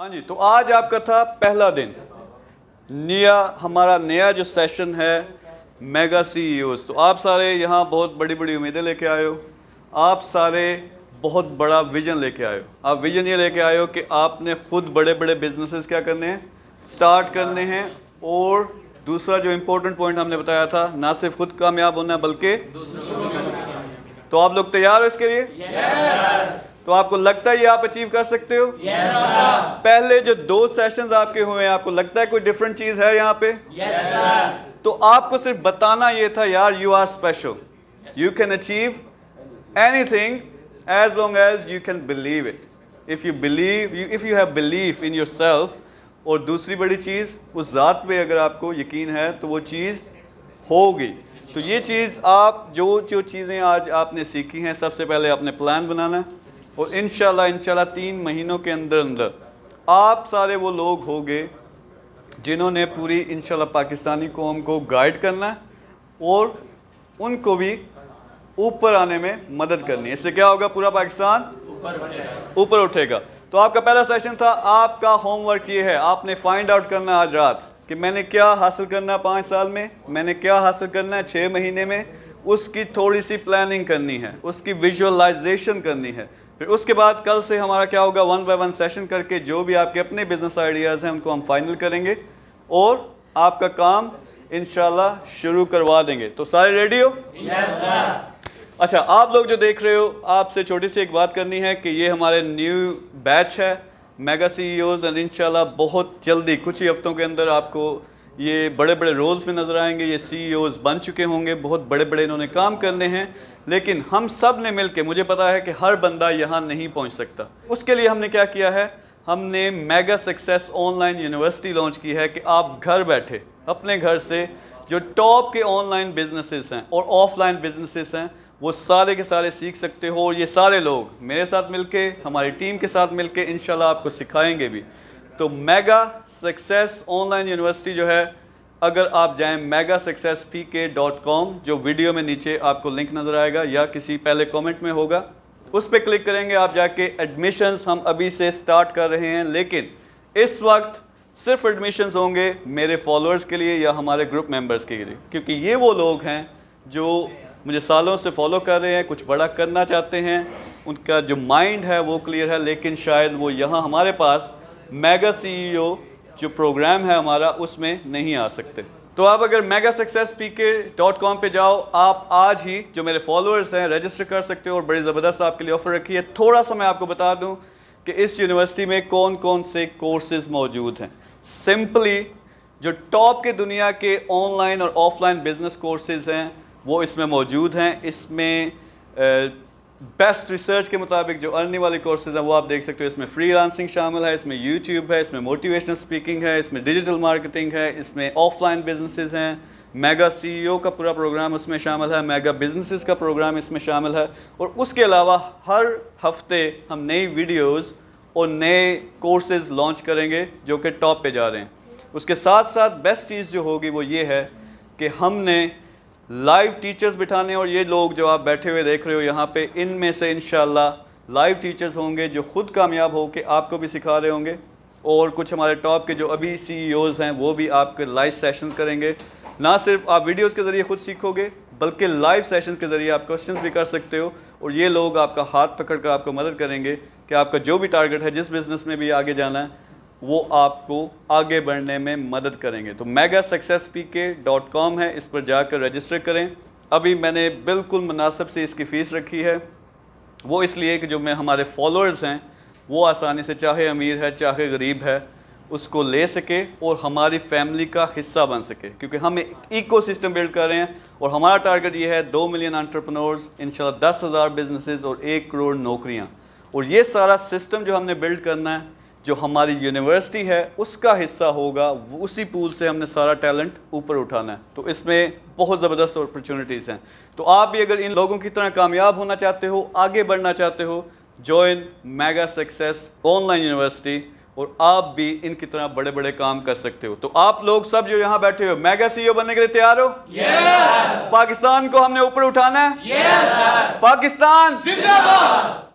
हाँ जी तो आज आपका था पहला दिन नया हमारा नया जो सेशन है मेगा सीईओस e तो आप सारे यहाँ बहुत बड़ी बड़ी उम्मीदें लेके आए हो आप सारे बहुत बड़ा विजन लेके आए हो आप विजन ये लेके आए हो कि आपने खुद बड़े बड़े बिजनेसेस क्या करने हैं स्टार्ट करने हैं और दूसरा जो इम्पोर्टेंट पॉइंट हमने बताया था ना सिर्फ खुद कामयाब होना है बल्कि तो आप लोग तैयार हो इसके लिए yes, तो आपको लगता है ये आप अचीव कर सकते हो yes, पहले जो दो सेशंस आपके हुए हैं आपको लगता है कोई डिफरेंट चीज है यहाँ पे yes, तो आपको सिर्फ बताना ये था यार you are special you can achieve anything as long as you can believe it if you believe if you have believe in your self और दूसरी बड़ी चीज़ उस ज़ात पे अगर आपको यकीन है तो वो चीज़ होगी तो ये चीज़ आप जो जो चीज़ें आज आपने सीखी हैं सबसे पहले आपने प्लान बनाना है और इन शाला तीन महीनों के अंदर अंदर आप सारे वो लोग होंगे जिन्होंने पूरी इन पाकिस्तानी कौम को गाइड करना और उनको भी ऊपर आने में मदद करनी है इससे क्या होगा पूरा पाकिस्तान ऊपर उठेगा तो आपका पहला सेशन था आपका होमवर्क ये है आपने फाइंड आउट करना आज रात कि मैंने क्या हासिल करना है पाँच साल में मैंने क्या हासिल करना है छः महीने में उसकी थोड़ी सी प्लानिंग करनी है उसकी विजुअलाइजेशन करनी है फिर उसके बाद कल से हमारा क्या होगा वन बाय वन सेशन करके जो भी आपके अपने बिजनेस आइडियाज़ हैं उनको हम फाइनल करेंगे और आपका काम इन शुरू करवा देंगे तो सारे रेडी हो yes, अच्छा आप लोग जो देख रहे हो आपसे छोटी सी एक बात करनी है कि ये हमारे न्यू बैच है मेगा ईज एंड इन बहुत जल्दी कुछ ही हफ्तों के अंदर आपको ये बड़े बड़े रोल्स में नज़र आएंगे ये सीईओज e बन चुके होंगे बहुत बड़े बड़े इन्होंने काम करने हैं लेकिन हम सब ने मिल के मुझे पता है कि हर बंदा यहाँ नहीं पहुँच सकता उसके लिए हमने क्या किया है हमने Mega Success online university launch की है कि आप घर बैठे अपने घर से जो टॉप के ऑनलाइन बिजनेसेस हैं और ऑफलाइन बिजनेसेस हैं वो सारे के सारे सीख सकते हो और ये सारे लोग मेरे साथ मिलके हमारी टीम के साथ मिलके इन आपको सिखाएंगे भी तो मेगा सक्सेस ऑनलाइन यूनिवर्सिटी जो है अगर आप जाएं Mega Success P K dot com जो वीडियो में नीचे आपको लिंक नज़र आएगा या किसी पहले कमेंट में होगा उस पर क्लिक करेंगे आप जाके एडमिशन्स हम अभी से स्टार्ट कर रहे हैं लेकिन इस वक्त सिर्फ एडमिशन्स होंगे मेरे फॉलोअर्स के लिए या हमारे ग्रुप मेंबर्स के लिए क्योंकि ये वो लोग हैं जो मुझे सालों से फॉलो कर रहे हैं कुछ बड़ा करना चाहते हैं उनका जो माइंड है वो क्लियर है लेकिन शायद वो यहाँ हमारे पास मेगा सीईओ e जो प्रोग्राम है हमारा उसमें नहीं आ सकते तो आप अगर Mega Success P K dot com पर जाओ आप आज ही जो मेरे फॉलोअर्स हैं रजिस्टर कर सकते हो और बड़ी ज़बरदस्त आपके लिए ऑफ़र रखी है थोड़ा सा मैं आपको बता दूं कि इस यूनिवर्सिटी में कौन कौन से कोर्सेज मौजूद हैं सिंपली जो टॉप के दुनिया के ऑनलाइन और ऑफलाइन बिजनेस कोर्सेज हैं वो इसमें मौजूद हैं इसमें बेस्ट रिसर्च के मुताबिक जो अर्निंग वाले कोर्सेज हैं वो आप देख सकते हो इसमें फ्री लांसिंग शामिल है इसमें यूट्यूब है इसमें मोटिवेशनल स्पीकिंग है इसमें डिजिटल मार्केटिंग है इसमें ऑफलाइन बिजनेसेस हैं मेगा सीईओ का पूरा प्रोग्राम उसमें शामिल है मेगा बिजनेसेस का प्रोग्राम इसमें शामिल है और उसके अलावा हर हफ्ते हम नई वीडियोज़ और नए कोर्सेज लॉन्च करेंगे जो कि टॉप पर जा रहे हैं उसके साथ साथ बेस्ट चीज़ जो होगी वो ये है कि हमने लाइव टीचर्स बिठाने और ये लोग जो आप बैठे हुए देख रहे हो यहाँ पे में से इन लाइव टीचर्स होंगे जो खुद कामयाब हो के आपको भी सिखा रहे होंगे और कुछ हमारे टॉप के जो अभी सी e हैं वो भी आपके लाइव सेशन करेंगे ना सिर्फ आप वीडियोज़ के ज़रिए खुद सीखोगे बल्कि लाइव सेशन के ज़रिए आप क्वेश्चन भी कर सकते हो और ये लोग आपका हाथ पकड़ कर आपको मदद करेंगे कि आपका जो भी टारगेट है जिस बिज़नेस में भी आगे जाना है वो आपको आगे बढ़ने में मदद करेंगे तो Mega Success P K dot com है इस पर जाकर रजिस्टर करें अभी मैंने बिल्कुल मुनासिब से इसकी फ़ीस रखी है वो इसलिए कि जो मैं हमारे फॉलोअर्स हैं वो आसानी से चाहे अमीर है चाहे गरीब है उसको ले सके और हमारी फैमिली का हिस्सा बन सके क्योंकि हम इको सिस्टम बिल्ड कर रहे हैं और हमारा टारगेट ये है दो मिलियन आंट्रप्रनोर्स इन दस हज़ार बिजनेसिस और एक करोड़ नौकरियाँ और ये सारा सिस्टम जो हमने बिल्ड करना है जो हमारी यूनिवर्सिटी है उसका हिस्सा होगा उसी पूल से हमने सारा टैलेंट ऊपर उठाना है तो इसमें बहुत ज़बरदस्त अपॉर्चुनिटीज़ हैं तो आप भी अगर इन लोगों की तरह कामयाब होना चाहते हो आगे बढ़ना चाहते हो join Mega Success online university और आप भी इनकी तरह बड़े बड़े काम कर सकते हो तो आप लोग सब जो यहाँ बैठे हो मेगा सीईओ e बनने के लिए तैयार हो yes! पाकिस्तान को हमने ऊपर उठाना है yes, पाकिस्तान